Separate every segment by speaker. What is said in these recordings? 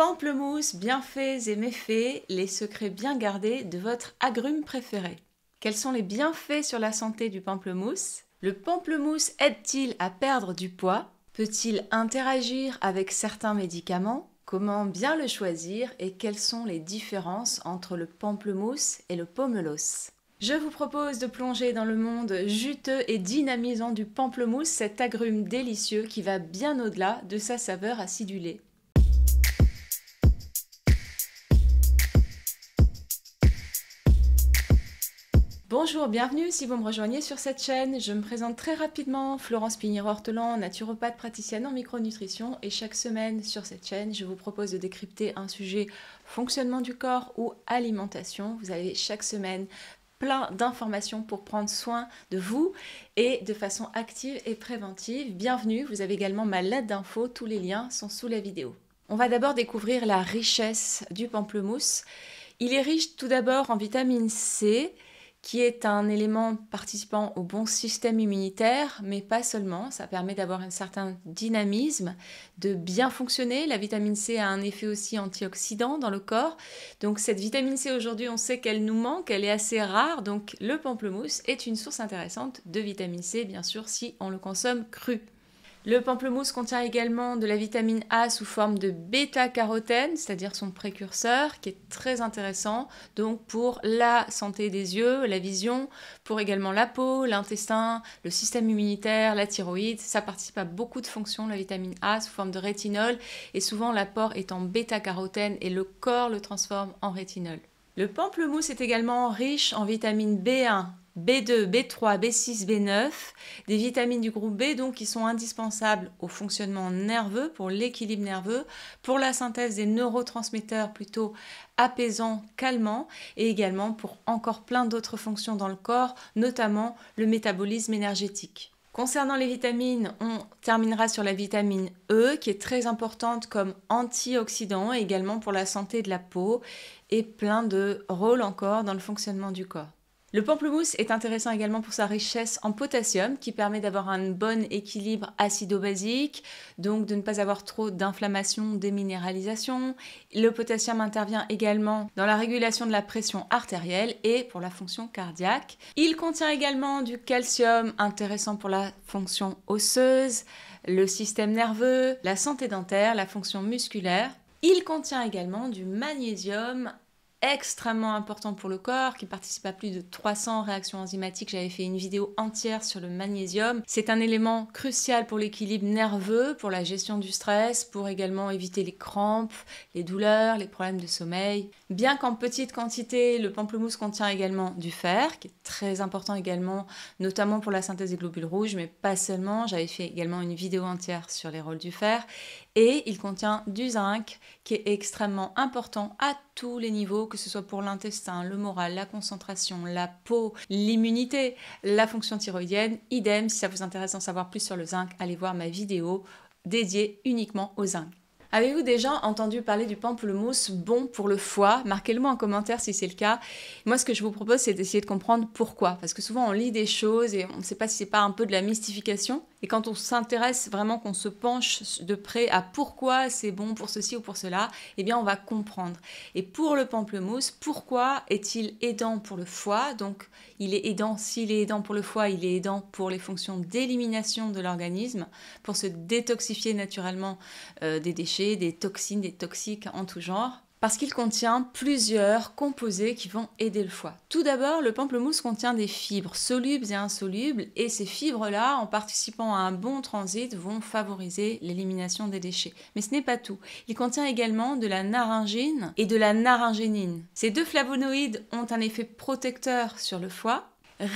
Speaker 1: Pamplemousse, bienfaits et méfaits, les secrets bien gardés de votre agrume préféré. Quels sont les bienfaits sur la santé du pamplemousse Le pamplemousse aide-t-il à perdre du poids Peut-il interagir avec certains médicaments Comment bien le choisir et quelles sont les différences entre le pamplemousse et le pomelos je vous propose de plonger dans le monde juteux et dynamisant du pamplemousse, cet agrume délicieux qui va bien au-delà de sa saveur acidulée. Bonjour, bienvenue si vous me rejoignez sur cette chaîne. Je me présente très rapidement, Florence Pignero-Hortelan, naturopathe praticienne en micronutrition et chaque semaine sur cette chaîne, je vous propose de décrypter un sujet fonctionnement du corps ou alimentation. Vous avez chaque semaine plein d'informations pour prendre soin de vous et de façon active et préventive. Bienvenue, vous avez également ma lettre d'infos, tous les liens sont sous la vidéo. On va d'abord découvrir la richesse du pamplemousse. Il est riche tout d'abord en vitamine C, qui est un élément participant au bon système immunitaire, mais pas seulement. Ça permet d'avoir un certain dynamisme, de bien fonctionner. La vitamine C a un effet aussi antioxydant dans le corps. Donc cette vitamine C aujourd'hui, on sait qu'elle nous manque, elle est assez rare. Donc le pamplemousse est une source intéressante de vitamine C, bien sûr, si on le consomme cru. Le pamplemousse contient également de la vitamine A sous forme de bêta-carotène, c'est-à-dire son précurseur, qui est très intéressant donc pour la santé des yeux, la vision, pour également la peau, l'intestin, le système immunitaire, la thyroïde. Ça participe à beaucoup de fonctions, la vitamine A sous forme de rétinol, et souvent l'apport est en bêta-carotène et le corps le transforme en rétinol. Le pamplemousse est également riche en vitamine B1, B2, B3, B6, B9, des vitamines du groupe B donc qui sont indispensables au fonctionnement nerveux, pour l'équilibre nerveux, pour la synthèse des neurotransmetteurs plutôt apaisants, calmants et également pour encore plein d'autres fonctions dans le corps, notamment le métabolisme énergétique. Concernant les vitamines, on terminera sur la vitamine E qui est très importante comme antioxydant et également pour la santé de la peau et plein de rôles encore dans le fonctionnement du corps. Le pamplemousse est intéressant également pour sa richesse en potassium qui permet d'avoir un bon équilibre acido-basique, donc de ne pas avoir trop d'inflammation, déminéralisation. Le potassium intervient également dans la régulation de la pression artérielle et pour la fonction cardiaque. Il contient également du calcium intéressant pour la fonction osseuse, le système nerveux, la santé dentaire, la fonction musculaire. Il contient également du magnésium extrêmement important pour le corps, qui participe à plus de 300 réactions enzymatiques. J'avais fait une vidéo entière sur le magnésium. C'est un élément crucial pour l'équilibre nerveux, pour la gestion du stress, pour également éviter les crampes, les douleurs, les problèmes de sommeil. Bien qu'en petite quantité, le pamplemousse contient également du fer, qui est très important également, notamment pour la synthèse des globules rouges, mais pas seulement. J'avais fait également une vidéo entière sur les rôles du fer et il contient du zinc qui est extrêmement important à tous les niveaux, que ce soit pour l'intestin, le moral, la concentration, la peau, l'immunité, la fonction thyroïdienne. Idem, si ça vous intéresse d'en savoir plus sur le zinc, allez voir ma vidéo dédiée uniquement au zinc. Avez-vous déjà entendu parler du pamplemousse bon pour le foie Marquez-le-moi en commentaire si c'est le cas. Moi, ce que je vous propose, c'est d'essayer de comprendre pourquoi. Parce que souvent, on lit des choses et on ne sait pas si c'est pas un peu de la mystification. Et quand on s'intéresse vraiment, qu'on se penche de près à pourquoi c'est bon pour ceci ou pour cela, eh bien on va comprendre. Et pour le pamplemousse, pourquoi est-il aidant pour le foie Donc il est aidant, s'il est aidant pour le foie, il est aidant pour les fonctions d'élimination de l'organisme, pour se détoxifier naturellement euh, des déchets, des toxines, des toxiques en tout genre parce qu'il contient plusieurs composés qui vont aider le foie. Tout d'abord, le pamplemousse contient des fibres solubles et insolubles et ces fibres-là, en participant à un bon transit, vont favoriser l'élimination des déchets. Mais ce n'est pas tout. Il contient également de la naringine et de la naringénine. Ces deux flavonoïdes ont un effet protecteur sur le foie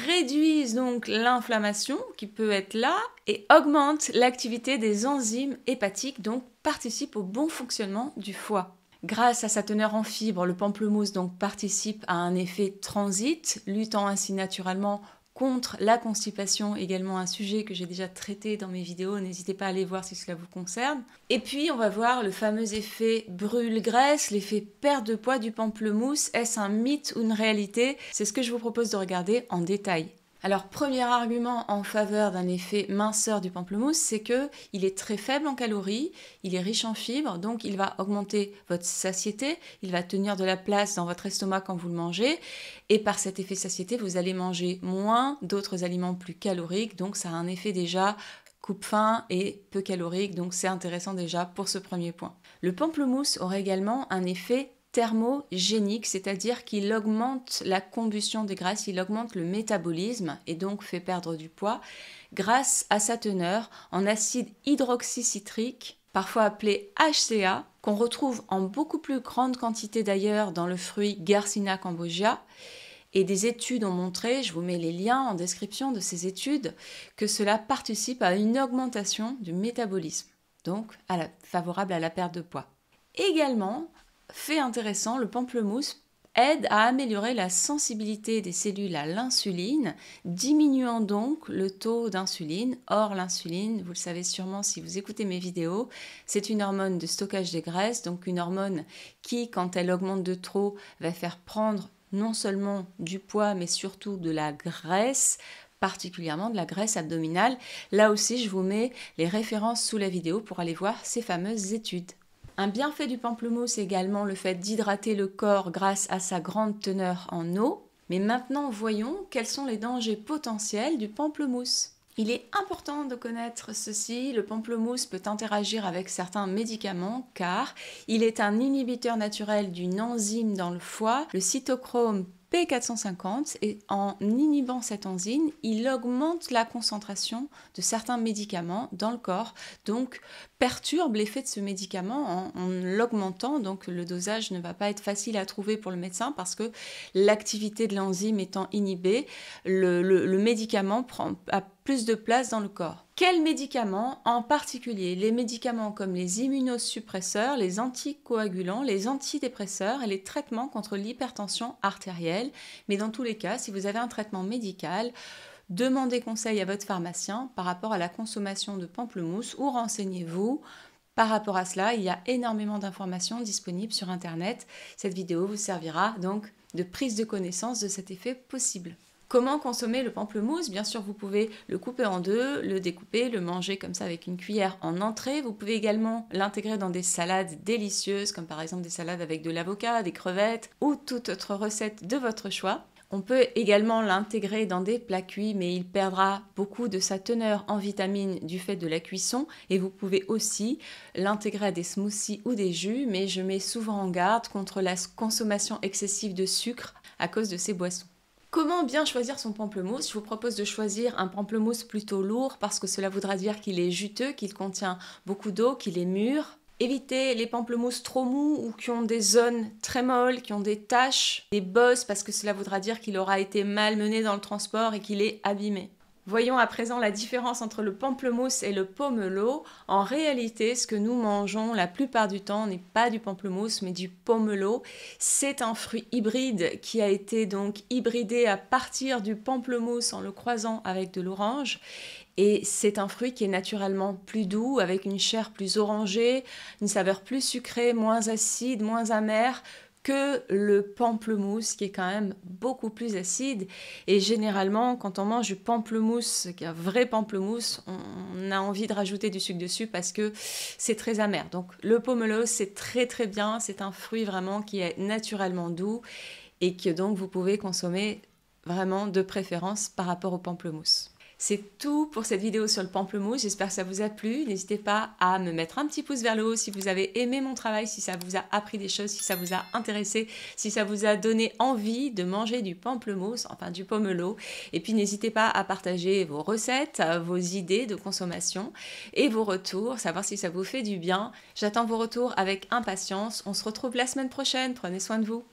Speaker 1: réduisent donc l'inflammation qui peut être là et augmentent l'activité des enzymes hépatiques, donc participent au bon fonctionnement du foie. Grâce à sa teneur en fibres, le pamplemousse donc participe à un effet transit, luttant ainsi naturellement contre la constipation, également un sujet que j'ai déjà traité dans mes vidéos, n'hésitez pas à aller voir si cela vous concerne. Et puis on va voir le fameux effet brûle-graisse, l'effet perte de poids du pamplemousse, est-ce un mythe ou une réalité C'est ce que je vous propose de regarder en détail. Alors, premier argument en faveur d'un effet minceur du pamplemousse, c'est que il est très faible en calories, il est riche en fibres, donc il va augmenter votre satiété, il va tenir de la place dans votre estomac quand vous le mangez, et par cet effet satiété, vous allez manger moins d'autres aliments plus caloriques, donc ça a un effet déjà coupe-faim et peu calorique, donc c'est intéressant déjà pour ce premier point. Le pamplemousse aurait également un effet thermogénique, c'est-à-dire qu'il augmente la combustion des graisses, il augmente le métabolisme et donc fait perdre du poids grâce à sa teneur en acide hydroxycitrique, parfois appelé HCA, qu'on retrouve en beaucoup plus grande quantité d'ailleurs dans le fruit Garcina cambogia. Et des études ont montré, je vous mets les liens en description de ces études, que cela participe à une augmentation du métabolisme, donc favorable à la perte de poids. Également, fait intéressant, le pamplemousse aide à améliorer la sensibilité des cellules à l'insuline, diminuant donc le taux d'insuline. Or, l'insuline, vous le savez sûrement si vous écoutez mes vidéos, c'est une hormone de stockage des graisses, donc une hormone qui, quand elle augmente de trop, va faire prendre non seulement du poids, mais surtout de la graisse particulièrement de la graisse abdominale. Là aussi, je vous mets les références sous la vidéo pour aller voir ces fameuses études. Un bienfait du pamplemousse également le fait d'hydrater le corps grâce à sa grande teneur en eau. Mais maintenant, voyons quels sont les dangers potentiels du pamplemousse. Il est important de connaître ceci, le pamplemousse peut interagir avec certains médicaments car il est un inhibiteur naturel d'une enzyme dans le foie, le cytochrome 450 et en inhibant cette enzyme, il augmente la concentration de certains médicaments dans le corps, donc perturbe l'effet de ce médicament en, l'augmentant, donc le dosage ne va pas être facile à trouver pour le médecin parce que l'activité de l'enzyme étant inhibée, le, médicament prend, plus de place dans le corps. Quels médicaments en particulier Les médicaments comme les immunosuppresseurs, les anticoagulants, les antidépresseurs et les traitements contre l'hypertension artérielle. Mais dans tous les cas, si vous avez un traitement médical, demandez conseil à votre pharmacien par rapport à la consommation de pamplemousse ou renseignez-vous. Par rapport à cela, il y a énormément d'informations disponibles sur Internet. Cette vidéo vous servira donc de prise de connaissance de cet effet possible. Comment consommer le pamplemousse Bien sûr, vous pouvez le couper en deux, le découper, le manger comme ça avec une cuillère en entrée. Vous pouvez également l'intégrer dans des salades délicieuses, comme par exemple des salades avec de l'avocat, des crevettes ou toute autre recette de votre choix. On peut également l'intégrer dans des plats cuits, mais il perdra beaucoup de sa teneur en vitamines du fait de la cuisson. Et vous pouvez aussi l'intégrer à des smoothies ou des jus, mais je mets souvent en garde contre la consommation excessive de sucre à cause de ces boissons. Comment bien choisir son pamplemousse Je vous propose de choisir un pamplemousse plutôt lourd parce que cela voudra dire qu'il est juteux, qu'il contient beaucoup d'eau, qu'il est mûr. Évitez les pamplemousses trop mous ou qui ont des zones très molles, qui ont des taches, des bosses, parce que cela voudra dire qu'il aura été mal mené dans le transport et qu'il est abîmé. Voyons à présent la différence entre le pamplemousse et le pomelo. En réalité, ce que nous mangeons la plupart du temps n'est pas du pamplemousse mais du pomelo. C'est un fruit hybride qui a été donc hybridé à partir du pamplemousse en le croisant avec de l'orange. Et c'est un fruit qui est naturellement plus doux, avec une chair plus orangée, une saveur plus sucrée, moins acide, moins amère, que le pamplemousse qui est quand même beaucoup plus acide. Et généralement, quand on mange du pamplemousse, qui est un vrai pamplemousse, on a envie de rajouter du sucre dessus parce que c'est très amer. Donc le pomelo, c'est très très bien. C'est un fruit vraiment qui est naturellement doux et que donc vous pouvez consommer vraiment de préférence par rapport au pamplemousse. C'est tout pour cette vidéo sur le pamplemousse. J'espère que ça vous a plu. N'hésitez pas à me mettre un petit pouce vers le haut si vous avez aimé mon travail, si ça vous a appris des choses, si ça vous a intéressé, si ça vous a donné envie de manger du pamplemousse, enfin du pomelo. Et puis n'hésitez pas à partager vos recettes, vos idées de consommation et vos retours, savoir si ça vous fait du bien. J'attends vos retours avec impatience. On se retrouve la semaine prochaine. Prenez soin de vous.